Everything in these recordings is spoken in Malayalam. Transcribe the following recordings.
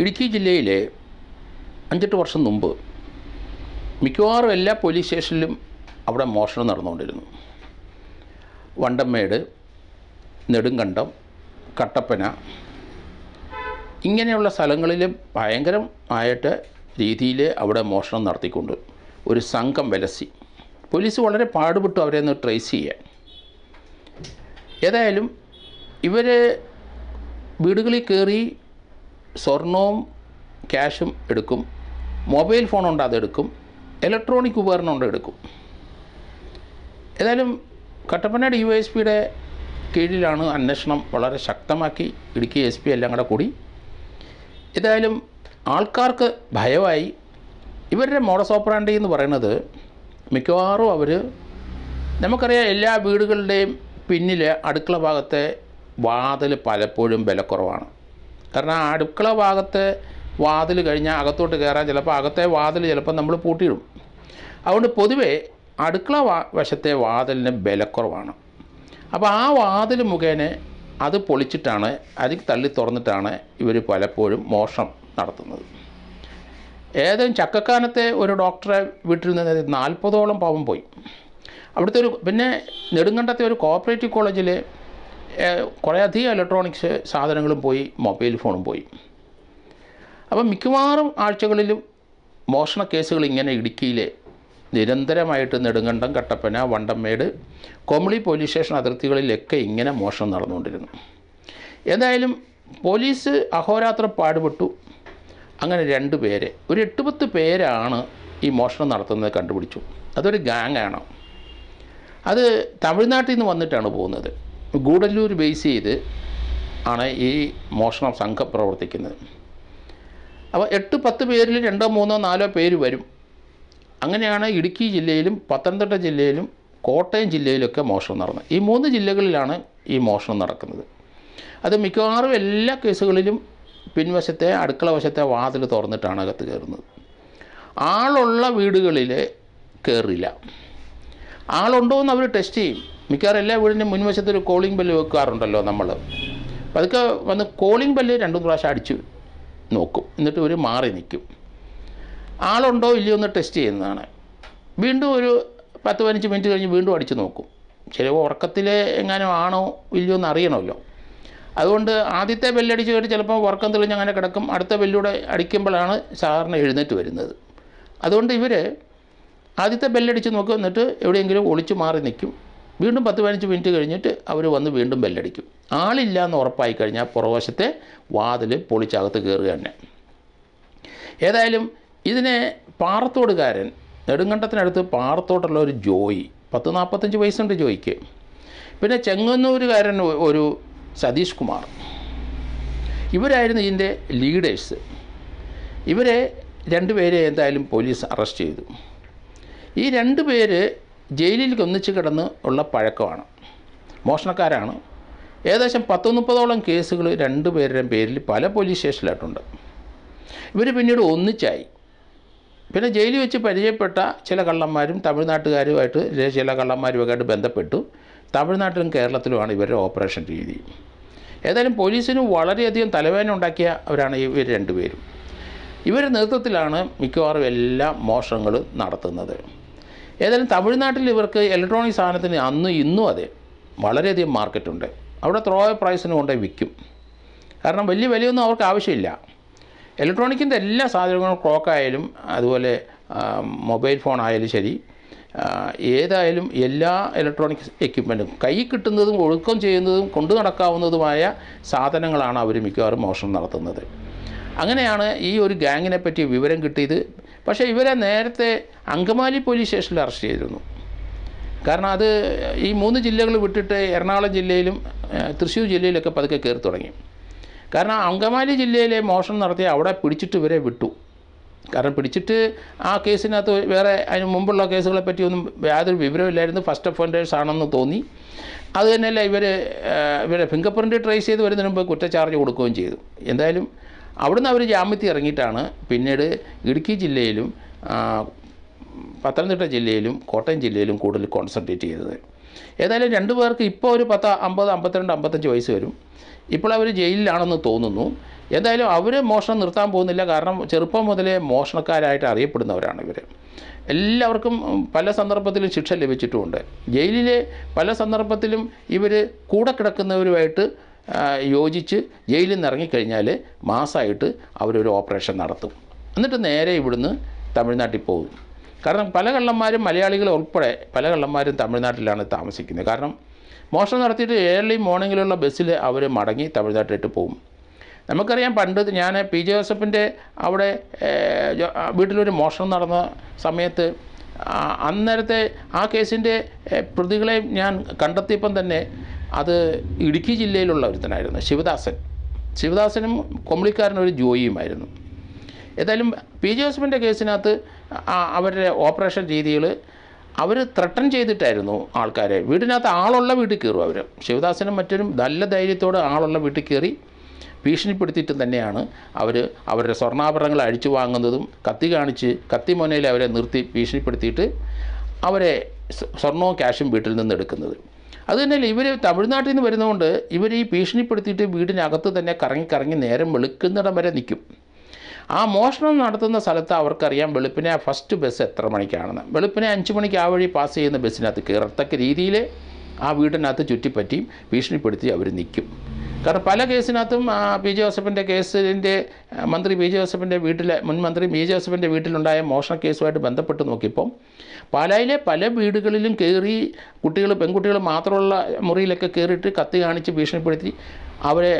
ഇടുക്കി ജില്ലയിലെ അഞ്ചെട്ട് വർഷം മുമ്പ് മിക്കവാറും എല്ലാ പോലീസ് സ്റ്റേഷനിലും അവിടെ മോഷണം നടന്നുകൊണ്ടിരുന്നു വണ്ടമേട് നെടുങ്കണ്ടം കട്ടപ്പന ഇങ്ങനെയുള്ള സ്ഥലങ്ങളിൽ ഭയങ്കരമായിട്ട് രീതിയിൽ അവിടെ മോഷണം നടത്തിക്കൊണ്ട് ഒരു സംഘം വലസി പോലീസ് വളരെ പാടുപെട്ടു അവരെ ഒന്ന് ട്രേസ് ചെയ്യാൻ ഏതായാലും ഇവർ വീടുകളിൽ കയറി സ്വർണവും ക്യാഷും എടുക്കും മൊബൈൽ ഫോണുണ്ട് അതെടുക്കും ഇലക്ട്രോണിക് ഉപകരണം ഉണ്ട് എടുക്കും ഏതായാലും കട്ടപ്പനയുടെ യു എസ് പിയുടെ കീഴിലാണ് അന്വേഷണം വളരെ ശക്തമാക്കി ഇടുക്കി എസ് പി എല്ലാം കൂടെ കൂടി ഏതായാലും ആൾക്കാർക്ക് ഭയമായി ഇവരുടെ മോഡസ് എന്ന് പറയുന്നത് മിക്കവാറും അവർ നമുക്കറിയാം എല്ലാ വീടുകളുടെയും പിന്നിലെ അടുക്കള ഭാഗത്തെ വാതിൽ പലപ്പോഴും വിലക്കുറവാണ് കാരണം ആ അടുക്കള ഭാഗത്തെ വാതിൽ കഴിഞ്ഞാൽ അകത്തോട്ട് കയറാൻ ചിലപ്പോൾ അകത്തെ വാതിൽ ചിലപ്പോൾ നമ്മൾ പൂട്ടിയിടും അതുകൊണ്ട് പൊതുവേ അടുക്കള വശത്തെ വാതിലിന് ബലക്കുറവാണ് അപ്പോൾ ആ വാതിൽ മുഖേന അത് പൊളിച്ചിട്ടാണ് അതിൽ തള്ളി തുറന്നിട്ടാണ് ഇവർ പലപ്പോഴും മോഷണം നടത്തുന്നത് ഏതെങ്കിലും ചക്കക്കാനത്തെ ഒരു ഡോക്ടറെ വീട്ടിൽ നിന്ന് നാൽപ്പതോളം പാവം പോയി അവിടുത്തെ ഒരു പിന്നെ നെടുങ്കണ്ടത്തെ ഒരു കോപ്പറേറ്റീവ് കോളേജിൽ കുറേയധികം ഇലക്ട്രോണിക്സ് സാധനങ്ങളും പോയി മൊബൈൽ ഫോണും പോയി അപ്പം മിക്കവാറും ആഴ്ചകളിലും മോഷണ കേസുകൾ ഇങ്ങനെ ഇടുക്കിയിലെ നിരന്തരമായിട്ട് നെടുങ്കണ്ടം കട്ടപ്പന വണ്ടമ്മേട് കോമളി പോലീസ് സ്റ്റേഷൻ അതിർത്തികളിലൊക്കെ ഇങ്ങനെ മോഷണം നടന്നുകൊണ്ടിരുന്നു ഏതായാലും പോലീസ് അഹോരാത്രം പാടുപെട്ടു അങ്ങനെ രണ്ട് പേരെ ഒരു എട്ട് പത്ത് പേരാണ് ഈ മോഷണം നടത്തുന്നത് കണ്ടുപിടിച്ചു അതൊരു ഗാങ്ങാണ് അത് തമിഴ്നാട്ടിൽ നിന്ന് വന്നിട്ടാണ് പോകുന്നത് ഗൂഡല്ലൂർ ബേസ് ചെയ്ത് ആണ് ഈ മോഷണം സംഘം പ്രവർത്തിക്കുന്നത് അപ്പോൾ എട്ട് പത്ത് പേരിൽ രണ്ടോ മൂന്നോ നാലോ പേര് വരും അങ്ങനെയാണ് ഇടുക്കി ജില്ലയിലും പത്തനംതിട്ട ജില്ലയിലും കോട്ടയം ജില്ലയിലൊക്കെ മോഷണം നടന്നത് ഈ മൂന്ന് ജില്ലകളിലാണ് ഈ മോഷണം നടക്കുന്നത് അത് മിക്കവാറും എല്ലാ കേസുകളിലും പിൻവശത്തെ അടുക്കള വശത്തെ വാതിൽ തുറന്നിട്ടാണ് അകത്ത് കയറുന്നത് ആളുള്ള വീടുകളിൽ കയറില്ല ആളുണ്ടോ എന്ന് അവർ ടെസ്റ്റ് ചെയ്യും മിക്കവാറും എല്ലാ വീടിൻ്റെ മുൻവശത്തൊരു കോളിംഗ് ബെല്ല് വെക്കാറുണ്ടല്ലോ നമ്മൾ അതൊക്കെ വന്ന് കോളിംഗ് ബെല്ല് രണ്ടു പ്രാവശ്യം അടിച്ച് നോക്കും എന്നിട്ട് ഒരു മാറി നിൽക്കും ആളുണ്ടോ ഇല്ലയോ എന്ന് ടെസ്റ്റ് ചെയ്യുന്നതാണ് വീണ്ടും ഒരു പത്ത് പതിനഞ്ച് മിനിറ്റ് കഴിഞ്ഞ് വീണ്ടും അടിച്ച് നോക്കും ചിലപ്പോൾ ഉറക്കത്തിൽ എങ്ങാനും ആണോ ഇല്ലയോ എന്ന് അറിയണമല്ലോ അതുകൊണ്ട് ആദ്യത്തെ ബെല്ലടിച്ച് കയറി ചിലപ്പോൾ ഉറക്കം തെളിഞ്ഞ് അങ്ങനെ കിടക്കും അടുത്ത ബെല്ലൂടെ അടിക്കുമ്പോഴാണ് സാധാരണ എഴുന്നേറ്റ് വരുന്നത് അതുകൊണ്ട് ഇവർ ആദ്യത്തെ ബെല്ലടിച്ച് നോക്കും എന്നിട്ട് എവിടെയെങ്കിലും ഒളിച്ചു മാറി നിൽക്കും വീണ്ടും പത്ത് പതിനഞ്ച് മിനിറ്റ് കഴിഞ്ഞിട്ട് അവർ വന്ന് വീണ്ടും ബെല്ലടിക്കും ആളില്ല എന്ന് ഉറപ്പായി കഴിഞ്ഞാൽ പുറവശത്തെ വാതിൽ പൊളിച്ചകത്ത് കയറുക തന്നെ ഏതായാലും ഇതിനെ പാറത്തോടുകാരൻ നെടുങ്കണ്ടത്തിനടുത്ത് പാറത്തോട്ടുള്ള ഒരു ജോയി പത്ത് നാൽപ്പത്തഞ്ച് വയസ്സുണ്ട് ജോയിക്ക് പിന്നെ ചെങ്ങന്നൂരുകാരൻ ഒരു സതീഷ് കുമാർ ഇവരായിരുന്നു ഇതിൻ്റെ ലീഡേഴ്സ് ഇവരെ രണ്ടുപേരെ എന്തായാലും പോലീസ് അറസ്റ്റ് ചെയ്തു ഈ രണ്ട് പേര് ജയിലിൽ ഒന്നിച്ച് കിടന്ന് ഉള്ള പഴക്കമാണ് മോഷണക്കാരാണ് ഏകദേശം പത്ത് മുപ്പതോളം കേസുകൾ രണ്ടുപേരുടെയും പേരിൽ പല പോലീസ് സ്റ്റേഷനിലായിട്ടുണ്ട് ഇവർ പിന്നീട് ഒന്നിച്ചായി പിന്നെ ജയിലിൽ വെച്ച് പരിചയപ്പെട്ട ചില കള്ളന്മാരും തമിഴ്നാട്ടുകാരുമായിട്ട് ചില കള്ളന്മാരുമൊക്കെ ആയിട്ട് ബന്ധപ്പെട്ടു തമിഴ്നാട്ടിലും കേരളത്തിലുമാണ് ഇവരുടെ ഓപ്പറേഷൻ രീതി ഏതായാലും പോലീസിന് വളരെയധികം തലവേദന ഉണ്ടാക്കിയ അവരാണ് ഇവർ രണ്ടുപേരും ഇവരുടെ നേതൃത്വത്തിലാണ് മിക്കവാറും എല്ലാ മോഷണങ്ങളും നടത്തുന്നത് ഏതായാലും തമിഴ്നാട്ടിൽ ഇവർക്ക് ഇലക്ട്രോണിക് സാധനത്തിന് അന്നും ഇന്നും അതെ വളരെയധികം മാർക്കറ്റുണ്ട് അവിടെ ത്രോ പ്രൈസിന് കൊണ്ടേ വിൽക്കും കാരണം വലിയ വിലയൊന്നും അവർക്ക് ആവശ്യമില്ല ഇലക്ട്രോണിക്കിൻ്റെ എല്ലാ സാധനങ്ങളും ക്ലോക്കായാലും അതുപോലെ മൊബൈൽ ഫോൺ ആയാലും ശരി ഏതായാലും എല്ലാ ഇലക്ട്രോണിക് എക്യുപ്മെൻറ്റും കൈ കിട്ടുന്നതും ഒഴുക്കം ചെയ്യുന്നതും കൊണ്ടു നടക്കാവുന്നതുമായ സാധനങ്ങളാണ് അവർ മിക്കവാറും മോഷണം നടത്തുന്നത് അങ്ങനെയാണ് ഈ ഒരു ഗ്യാങ്ങിനെ പറ്റി വിവരം കിട്ടിയത് പക്ഷേ ഇവരെ നേരത്തെ അങ്കമാലി പോലീസ് സ്റ്റേഷനിൽ അറസ്റ്റ് ചെയ്തിരുന്നു കാരണം അത് ഈ മൂന്ന് ജില്ലകൾ വിട്ടിട്ട് എറണാകുളം ജില്ലയിലും തൃശ്ശൂർ ജില്ലയിലൊക്കെ പതുക്കെ കയറി തുടങ്ങി കാരണം അങ്കമാലി ജില്ലയിലെ മോഷണം നടത്തിയ അവിടെ പിടിച്ചിട്ട് ഇവരെ വിട്ടു കാരണം പിടിച്ചിട്ട് ആ കേസിനകത്ത് വേറെ അതിന് മുമ്പുള്ള കേസുകളെ പറ്റിയൊന്നും യാതൊരു വിവരമില്ലായിരുന്നു ഫസ്റ്റ് ഒഫൻഡേഴ്സ് ആണെന്ന് തോന്നി അത് തന്നെയല്ല ഇവർ ഇവരെ ഫിംഗർ പ്രിൻ്റ് ട്രേസ് ചെയ്ത് വരുന്നതിന് മുമ്പ് കുറ്റ ചാർജ് കൊടുക്കുകയും ചെയ്തു എന്തായാലും അവിടുന്ന് അവർ ജാമ്യത്തിൽ ഇറങ്ങിയിട്ടാണ് പിന്നീട് ഇടുക്കി ജില്ലയിലും പത്തനംതിട്ട ജില്ലയിലും കോട്ടയം ജില്ലയിലും കൂടുതൽ കോൺസെൻട്രേറ്റ് ചെയ്തത് ഏതായാലും രണ്ടു പേർക്ക് ഇപ്പോൾ ഒരു പത്ത് അമ്പത് അമ്പത്തിരണ്ട് അമ്പത്തഞ്ച് വയസ്സ് വരും ഇപ്പോൾ അവർ ജയിലിലാണെന്ന് തോന്നുന്നു എന്തായാലും അവർ മോഷണം നിർത്താൻ പോകുന്നില്ല കാരണം ചെറുപ്പം മുതലേ മോഷണക്കാരായിട്ട് അറിയപ്പെടുന്നവരാണ് ഇവർ എല്ലാവർക്കും പല സന്ദർഭത്തിലും ശിക്ഷ ലഭിച്ചിട്ടുമുണ്ട് ജയിലിലെ പല സന്ദർഭത്തിലും ഇവർ കൂടെ കിടക്കുന്നവരുമായിട്ട് യോജിച്ച് ജയിലിൽ നിന്ന് ഇറങ്ങിക്കഴിഞ്ഞാൽ മാസമായിട്ട് അവരൊരു ഓപ്പറേഷൻ നടത്തും എന്നിട്ട് നേരെ ഇവിടുന്ന് തമിഴ്നാട്ടിൽ പോകും കാരണം പല കള്ളന്മാരും മലയാളികൾ ഉൾപ്പെടെ പല കള്ളന്മാരും തമിഴ്നാട്ടിലാണ് താമസിക്കുന്നത് കാരണം മോഷണം നടത്തിയിട്ട് ഏർലി മോർണിംഗിലുള്ള ബസ്സിൽ അവർ മടങ്ങി തമിഴ്നാട്ടിലിട്ട് പോകും നമുക്കറിയാം പണ്ട് ഞാൻ പി ജെ ജോസഫിൻ്റെ അവിടെ വീട്ടിലൊരു മോഷണം നടന്ന സമയത്ത് അന്നേരത്തെ ആ കേസിൻ്റെ പ്രതികളെ ഞാൻ കണ്ടെത്തിയപ്പം തന്നെ അത് ഇടുക്കി ജില്ലയിലുള്ള ഒരുത്തനായിരുന്നു ശിവദാസൻ ശിവദാസനും ഒരു ജോയിയുമായിരുന്നു ഏതായാലും പി ജോസഫിൻ്റെ കേസിനകത്ത് അവരുടെ ഓപ്പറേഷൻ രീതികൾ അവർ ത്രട്ടൺ ചെയ്തിട്ടായിരുന്നു ആൾക്കാരെ വീടിനകത്ത് ആളുള്ള വീട്ടിൽ കയറും അവർ ശിവദാസനും മറ്റൊരു നല്ല ധൈര്യത്തോടെ ആളുള്ള വീട്ടിൽ കയറി ഭീഷണിപ്പെടുത്തിയിട്ട് തന്നെയാണ് അവർ അവരുടെ സ്വർണ്ണാഭരണങ്ങൾ അഴിച്ചു വാങ്ങുന്നതും കത്തി കാണിച്ച് കത്തി മുനയിൽ അവരെ നിർത്തി ഭീഷണിപ്പെടുത്തിയിട്ട് അവരെ സ്വർണവും ക്യാഷും വീട്ടിൽ നിന്ന് എടുക്കുന്നത് അതുതന്നെയല്ല ഇവർ തമിഴ്നാട്ടിൽ നിന്ന് വരുന്നതുകൊണ്ട് ഇവർ ഈ ഭീഷണിപ്പെടുത്തിയിട്ട് വീടിനകത്ത് തന്നെ കറങ്ങി കറങ്ങി നേരം വെളുക്കുന്നിടം വരെ നിൽക്കും ആ മോഷണം നടത്തുന്ന സ്ഥലത്ത് അവർക്കറിയാം വെളുപ്പിനെ ഫസ്റ്റ് ബസ് എത്ര മണിക്കാണെന്ന് വെളുപ്പിനെ അഞ്ച് മണിക്ക് ആ വഴി പാസ് ചെയ്യുന്ന ബസ്സിനകത്ത് കയറത്തക്ക രീതിയിൽ ആ വീടിനകത്ത് ചുറ്റിപ്പറ്റിയും ഭീഷണിപ്പെടുത്തി അവർ നിൽക്കും കാരണം പല കേസിനകത്തും പി ജെ ജോസഫിൻ്റെ കേസിൻ്റെ മന്ത്രി പി ജെ ജോസഫിൻ്റെ വീട്ടിലെ മുൻ മന്ത്രി പി ജെ ജോസഫിൻ്റെ വീട്ടിലുണ്ടായ മോഷണ കേസുമായിട്ട് ബന്ധപ്പെട്ട് നോക്കിയപ്പോൾ പാലായിലെ പല വീടുകളിലും കയറി കുട്ടികൾ പെൺകുട്ടികൾ മാത്രമുള്ള മുറിയിലൊക്കെ കയറിയിട്ട് കത്തി കാണിച്ച് ഭീഷണിപ്പെടുത്തി അവരെ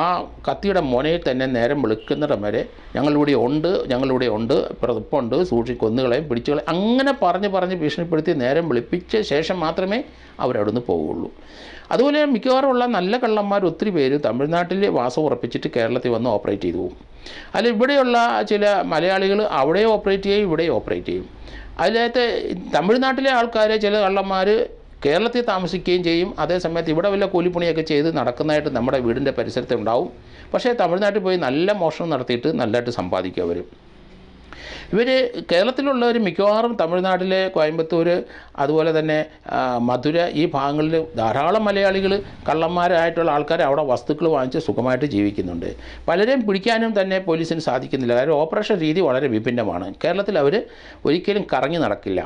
ആ കത്തിയുടെ മുനയിൽ തന്നെ നേരം വെളുക്കുന്നിടം വരെ ഞങ്ങളിവിടെ ഉണ്ട് ഞങ്ങളിവിടെ ഉണ്ട് പ്രതിപ്പുണ്ട് സൂക്ഷി കൊന്നുകളെയും പിടിച്ചുകളെ അങ്ങനെ പറഞ്ഞ് പറഞ്ഞ് ഭീഷണിപ്പെടുത്തി നേരം വെളുപ്പിച്ച ശേഷം മാത്രമേ നിന്ന് പോവുകയുള്ളൂ അതുപോലെ മിക്കവാറും ഉള്ള നല്ല കള്ളന്മാർ ഒത്തിരി പേര് തമിഴ്നാട്ടിൽ വാസം ഉറപ്പിച്ചിട്ട് കേരളത്തിൽ വന്ന് ഓപ്പറേറ്റ് ചെയ്തു പോകും അല്ല ഇവിടെയുള്ള ചില മലയാളികൾ അവിടെ ഓപ്പറേറ്റ് ചെയ്യും ഇവിടെ ഓപ്പറേറ്റ് ചെയ്യും അതിനകത്ത് തമിഴ്നാട്ടിലെ ആൾക്കാരെ ചില കള്ളന്മാർ കേരളത്തിൽ താമസിക്കുകയും ചെയ്യും അതേസമയത്ത് ഇവിടെ വല്ല കൂലിപ്പണിയൊക്കെ ചെയ്ത് നടക്കുന്നതായിട്ട് നമ്മുടെ വീടിൻ്റെ പരിസരത്ത് ഉണ്ടാവും പക്ഷേ തമിഴ്നാട്ടിൽ പോയി നല്ല മോഷണം നടത്തിയിട്ട് നല്ലതായിട്ട് സമ്പാദിക്കുക അവർ ഇവർ കേരളത്തിലുള്ളവർ മിക്കവാറും തമിഴ്നാട്ടിലെ കോയമ്പത്തൂർ അതുപോലെ തന്നെ മധുര ഈ ഭാഗങ്ങളിൽ ധാരാളം മലയാളികൾ കള്ളന്മാരായിട്ടുള്ള ആൾക്കാർ അവിടെ വസ്തുക്കൾ വാങ്ങിച്ച് സുഖമായിട്ട് ജീവിക്കുന്നുണ്ട് പലരെയും പിടിക്കാനും തന്നെ പോലീസിന് സാധിക്കുന്നില്ല കാരണം ഓപ്പറേഷൻ രീതി വളരെ വിഭിന്നമാണ് കേരളത്തിൽ അവർ ഒരിക്കലും കറങ്ങി നടക്കില്ല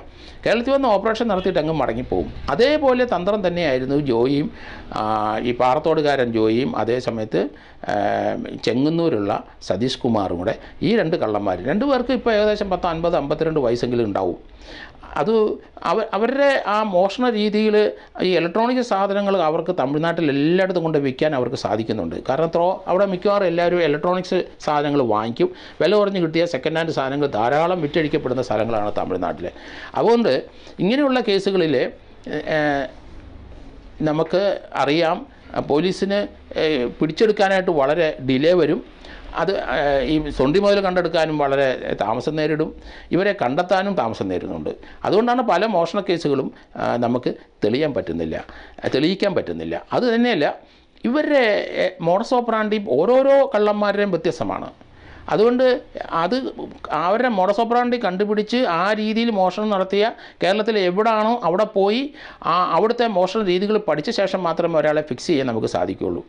കേരളത്തിൽ വന്ന് ഓപ്പറേഷൻ നടത്തിയിട്ട് അങ്ങ് മടങ്ങിപ്പോവും അതേപോലെ തന്ത്രം തന്നെയായിരുന്നു ജോയിയും ഈ പാറത്തോടുകാരൻ ജോയിയും അതേ സമയത്ത് ചെങ്ങന്നൂരുള്ള സതീഷ് കുമാറും കൂടെ ഈ രണ്ട് കള്ളന്മാർ രണ്ട് പേർക്ക് ഇപ്പോൾ ഏകദേശം പത്ത് അൻപത് അമ്പത്തിരണ്ട് വയസ്സെങ്കിലും ഉണ്ടാവും അത് അവർ അവരുടെ ആ മോഷണ രീതിയിൽ ഈ ഇലക്ട്രോണിക് സാധനങ്ങൾ അവർക്ക് തമിഴ്നാട്ടിൽ എല്ലായിടത്തും കൊണ്ട് വിൽക്കാൻ അവർക്ക് സാധിക്കുന്നുണ്ട് കാരണം ത്രോ അവിടെ മിക്കവാറും എല്ലാവരും ഇലക്ട്രോണിക്സ് സാധനങ്ങൾ വാങ്ങിക്കും വില കുറഞ്ഞ് കിട്ടിയ സെക്കൻഡ് ഹാൻഡ് സാധനങ്ങൾ ധാരാളം വിറ്റഴിക്കപ്പെടുന്ന സ്ഥലങ്ങളാണ് തമിഴ്നാട്ടിൽ അതുകൊണ്ട് ഇങ്ങനെയുള്ള കേസുകളിൽ നമുക്ക് അറിയാം പോലീസിന് പിടിച്ചെടുക്കാനായിട്ട് വളരെ ഡിലേ വരും അത് ഈ സൊണ്ടി മുതൽ കണ്ടെടുക്കാനും വളരെ താമസം നേരിടും ഇവരെ കണ്ടെത്താനും താമസം നേരിടുന്നുണ്ട് അതുകൊണ്ടാണ് പല മോഷണ കേസുകളും നമുക്ക് തെളിയാൻ പറ്റുന്നില്ല തെളിയിക്കാൻ പറ്റുന്നില്ല അത് തന്നെയല്ല ഇവരുടെ മോഡസ് ഓപ്പറാണ്ടി ഓരോരോ കള്ളന്മാരുടെയും വ്യത്യസ്തമാണ് അതുകൊണ്ട് അത് അവരുടെ മോഡസോപ്രാണ്ടി കണ്ടുപിടിച്ച് ആ രീതിയിൽ മോഷണം നടത്തിയ കേരളത്തിൽ എവിടാണോ അവിടെ പോയി ആ അവിടുത്തെ മോഷണ രീതികൾ പഠിച്ച ശേഷം മാത്രമേ ഒരാളെ ഫിക്സ് ചെയ്യാൻ നമുക്ക് സാധിക്കുകയുള്ളൂ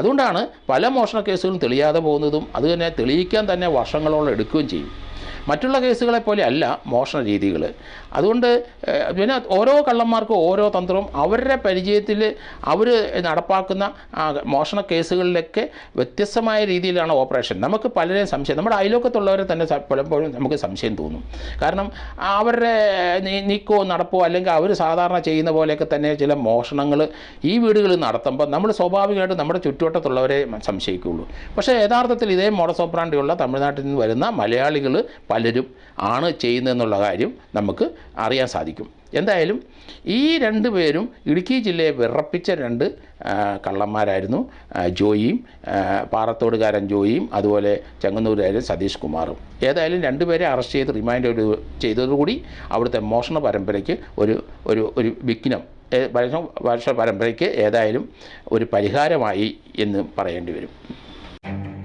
അതുകൊണ്ടാണ് പല മോഷണ കേസുകളും തെളിയാതെ പോകുന്നതും അത് തന്നെ തെളിയിക്കാൻ തന്നെ വർഷങ്ങളോളം എടുക്കുകയും ചെയ്യും മറ്റുള്ള കേസുകളെ പോലെ അല്ല മോഷണ രീതികൾ അതുകൊണ്ട് പിന്നെ ഓരോ കള്ളന്മാർക്കും ഓരോ തന്ത്രവും അവരുടെ പരിചയത്തിൽ അവർ നടപ്പാക്കുന്ന മോഷണ കേസുകളിലൊക്കെ വ്യത്യസ്തമായ രീതിയിലാണ് ഓപ്പറേഷൻ നമുക്ക് പലരെയും സംശയം നമ്മുടെ അയലോക്കത്തുള്ളവരെ തന്നെ പലപ്പോഴും നമുക്ക് സംശയം തോന്നും കാരണം അവരുടെ നീക്കോ നടപ്പോ അല്ലെങ്കിൽ അവർ സാധാരണ ചെയ്യുന്ന പോലെയൊക്കെ തന്നെ ചില മോഷണങ്ങൾ ഈ വീടുകളിൽ നടത്തുമ്പോൾ നമ്മൾ സ്വാഭാവികമായിട്ടും നമ്മുടെ ചുറ്റുവട്ടത്തുള്ളവരെ സംശയിക്കുള്ളൂ പക്ഷേ യഥാർത്ഥത്തിൽ ഇതേ മോഡസോപ്രാണ്ടിയുള്ള തമിഴ്നാട്ടിൽ നിന്ന് വരുന്ന മലയാളികൾ പലരും ആണ് ചെയ്യുന്നതെന്നുള്ള കാര്യം നമുക്ക് അറിയാൻ സാധിക്കും എന്തായാലും ഈ രണ്ട് പേരും ഇടുക്കി ജില്ലയെ വിറപ്പിച്ച രണ്ട് കള്ളന്മാരായിരുന്നു ജോയിയും പാറത്തോടുകാരൻ ജോയിയും അതുപോലെ ചെങ്ങന്നൂരുകാരൻ സതീഷ് കുമാറും ഏതായാലും രണ്ടുപേരെ അറസ്റ്റ് ചെയ്ത് റിമാൻഡ് ചെയ്തതോടുകൂടി അവിടുത്തെ മോഷണ പരമ്പരയ്ക്ക് ഒരു ഒരു ഒരു വിഘ്നം വർഷ പരമ്പരയ്ക്ക് ഏതായാലും ഒരു പരിഹാരമായി എന്ന് പറയേണ്ടി വരും